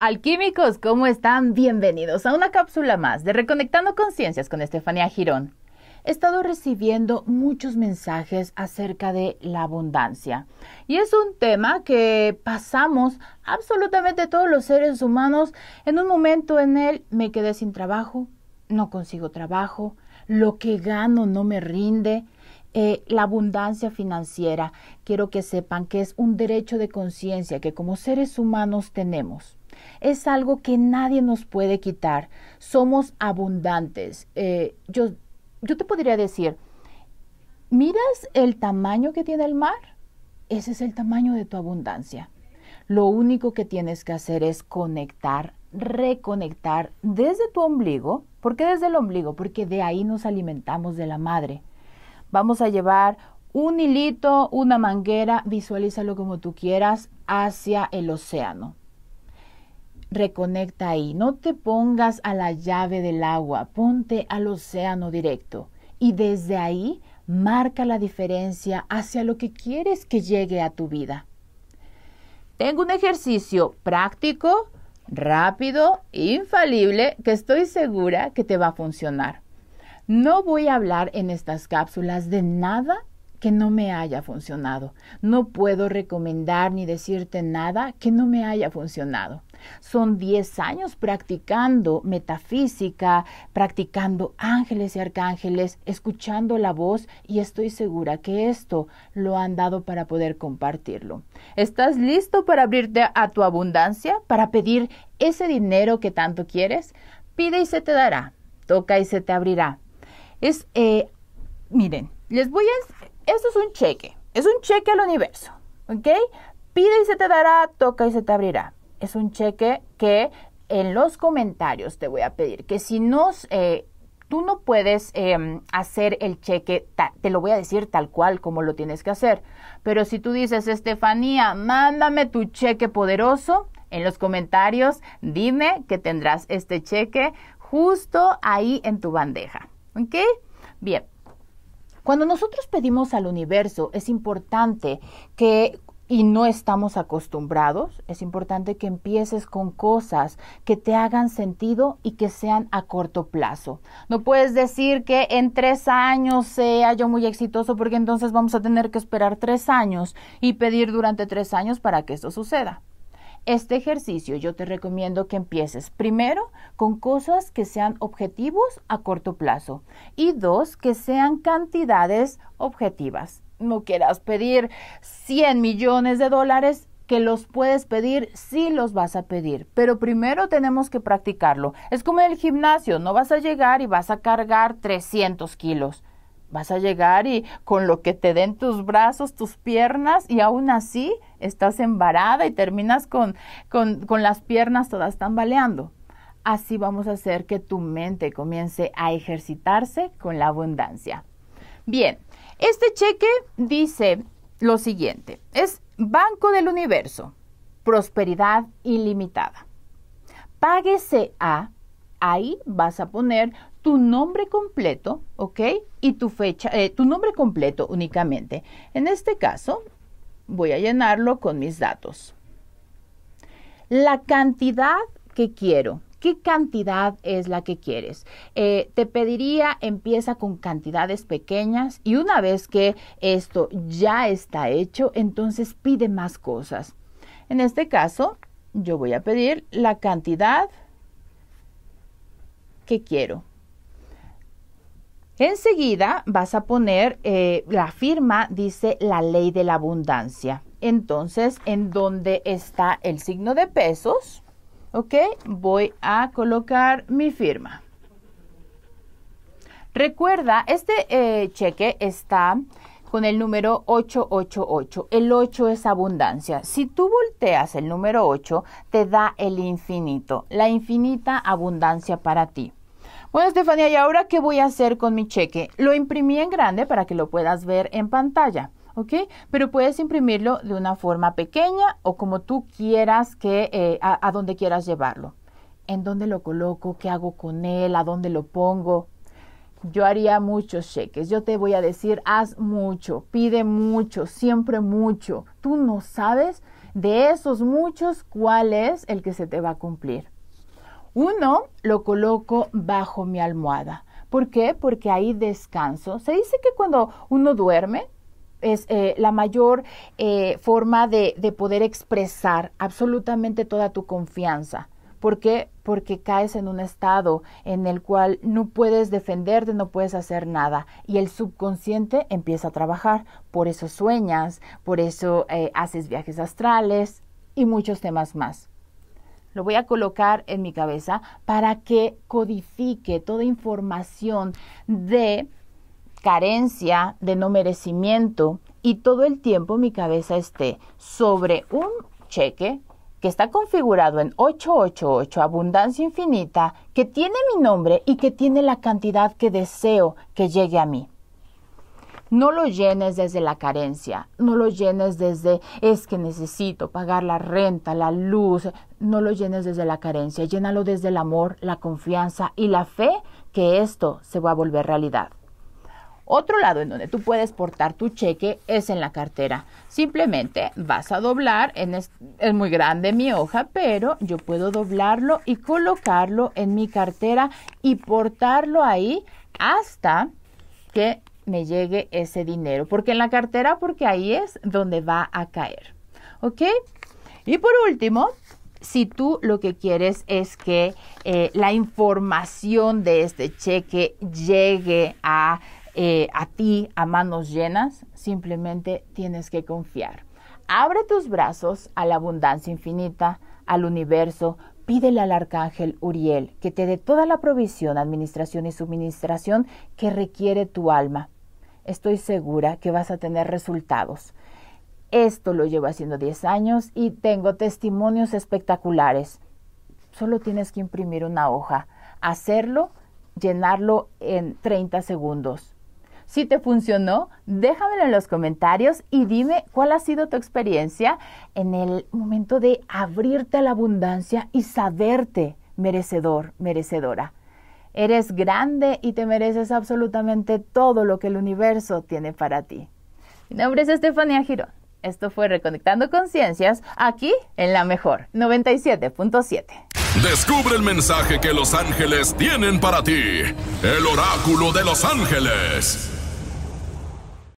Alquímicos, ¿cómo están? Bienvenidos a una cápsula más de Reconectando Conciencias con Estefanía Girón. He estado recibiendo muchos mensajes acerca de la abundancia y es un tema que pasamos absolutamente todos los seres humanos. En un momento en él me quedé sin trabajo, no consigo trabajo, lo que gano no me rinde. Eh, la abundancia financiera, quiero que sepan que es un derecho de conciencia que como seres humanos tenemos es algo que nadie nos puede quitar. Somos abundantes. Eh, yo, yo te podría decir, miras el tamaño que tiene el mar, ese es el tamaño de tu abundancia. Lo único que tienes que hacer es conectar, reconectar desde tu ombligo. ¿Por qué desde el ombligo? Porque de ahí nos alimentamos de la madre. Vamos a llevar un hilito, una manguera, visualízalo como tú quieras, hacia el océano. Reconecta ahí, no te pongas a la llave del agua, ponte al océano directo y desde ahí marca la diferencia hacia lo que quieres que llegue a tu vida. Tengo un ejercicio práctico, rápido, infalible, que estoy segura que te va a funcionar. No voy a hablar en estas cápsulas de nada que no me haya funcionado. No puedo recomendar ni decirte nada que no me haya funcionado. Son 10 años practicando metafísica, practicando ángeles y arcángeles, escuchando la voz y estoy segura que esto lo han dado para poder compartirlo. ¿Estás listo para abrirte a tu abundancia, para pedir ese dinero que tanto quieres? Pide y se te dará, toca y se te abrirá. Es, eh, miren, les voy a esto es un cheque, es un cheque al universo, ¿ok? Pide y se te dará, toca y se te abrirá. Es un cheque que en los comentarios te voy a pedir que si no, eh, tú no puedes em, hacer el cheque, te lo voy a decir tal cual como lo tienes que hacer. Pero si tú dices, Estefanía, mándame tu cheque poderoso, en los comentarios dime que tendrás este cheque justo ahí en tu bandeja. ¿Ok? Bien, cuando nosotros pedimos al universo, es importante que y no estamos acostumbrados, es importante que empieces con cosas que te hagan sentido y que sean a corto plazo. No puedes decir que en tres años sea yo muy exitoso porque entonces vamos a tener que esperar tres años y pedir durante tres años para que esto suceda. Este ejercicio yo te recomiendo que empieces primero con cosas que sean objetivos a corto plazo y dos, que sean cantidades objetivas. No quieras pedir 100 millones de dólares que los puedes pedir si sí los vas a pedir, pero primero tenemos que practicarlo. Es como el gimnasio, no vas a llegar y vas a cargar 300 kilos. Vas a llegar y con lo que te den tus brazos, tus piernas, y aún así estás embarada y terminas con, con, con las piernas todas tambaleando. Así vamos a hacer que tu mente comience a ejercitarse con la abundancia. Bien, este cheque dice lo siguiente, es Banco del Universo, prosperidad ilimitada. Páguese a, ahí vas a poner tu nombre completo, ¿ok? Y tu fecha, eh, tu nombre completo únicamente. En este caso, voy a llenarlo con mis datos. La cantidad que quiero. ¿Qué cantidad es la que quieres? Eh, te pediría empieza con cantidades pequeñas y una vez que esto ya está hecho, entonces pide más cosas. En este caso, yo voy a pedir la cantidad que quiero. Enseguida vas a poner, eh, la firma dice la ley de la abundancia. Entonces, en donde está el signo de pesos, ¿ok? Voy a colocar mi firma. Recuerda, este eh, cheque está con el número 888. El 8 es abundancia. Si tú volteas el número 8, te da el infinito, la infinita abundancia para ti. Bueno, Estefanía, ¿y ahora qué voy a hacer con mi cheque? Lo imprimí en grande para que lo puedas ver en pantalla. ¿ok? Pero puedes imprimirlo de una forma pequeña o como tú quieras que, eh, a, a, donde quieras llevarlo. ¿En dónde lo coloco? ¿Qué hago con él? ¿A dónde lo pongo? Yo haría muchos cheques. Yo te voy a decir, haz mucho, pide mucho, siempre mucho. Tú no sabes de esos muchos cuál es el que se te va a cumplir. Uno lo coloco bajo mi almohada. ¿Por qué? Porque ahí descanso. Se dice que cuando uno duerme es eh, la mayor eh, forma de, poder expresar absolutamente toda tu confianza. ¿Por qué? Porque caes en un estado en el cual no puedes defenderte, no puedes hacer nada. Y el subconsciente empieza a trabajar. Por eso sueñas, por eso eh, haces viajes astrales y muchos temas más lo voy a colocar en mi cabeza para que codifique toda información de carencia, de no merecimiento y todo el tiempo mi cabeza esté sobre un cheque que está configurado en 888 Abundancia Infinita, que tiene mi nombre y que tiene la cantidad que deseo que llegue a mí. No lo llenes desde la carencia, no lo llenes desde es que necesito pagar la renta, la luz, no lo llenes desde la carencia, llénalo desde el amor, la confianza y la fe que esto se va a volver realidad. Otro lado en donde tú puedes portar tu cheque es en la cartera. Simplemente vas a doblar, es, muy grande mi hoja, pero yo puedo doblarlo y colocarlo en mi cartera y portarlo ahí hasta que me llegue ese dinero. Porque en la cartera, porque ahí es donde va a caer. ¿Ok? Y por último, si tú lo que quieres es que eh, la información de este cheque llegue a, eh, a ti a manos llenas, simplemente tienes que confiar. Abre tus brazos a la abundancia infinita, al universo, pídele al arcángel Uriel que te dé toda la provisión, administración y suministración que requiere tu alma estoy segura que vas a tener resultados. Esto lo llevo haciendo 10 años y tengo testimonios espectaculares. Solo tienes que imprimir una hoja, hacerlo, llenarlo en 30 segundos. Si te funcionó, déjamelo en los comentarios y dime cuál ha sido tu experiencia en el momento de abrirte a la abundancia y saberte merecedor, merecedora. Eres grande y te mereces absolutamente todo lo que el universo tiene para ti. Mi nombre es Estefanía Girón. Esto fue Reconectando Conciencias, aquí en la mejor 97.7. Descubre el mensaje que los ángeles tienen para ti. El oráculo de los ángeles.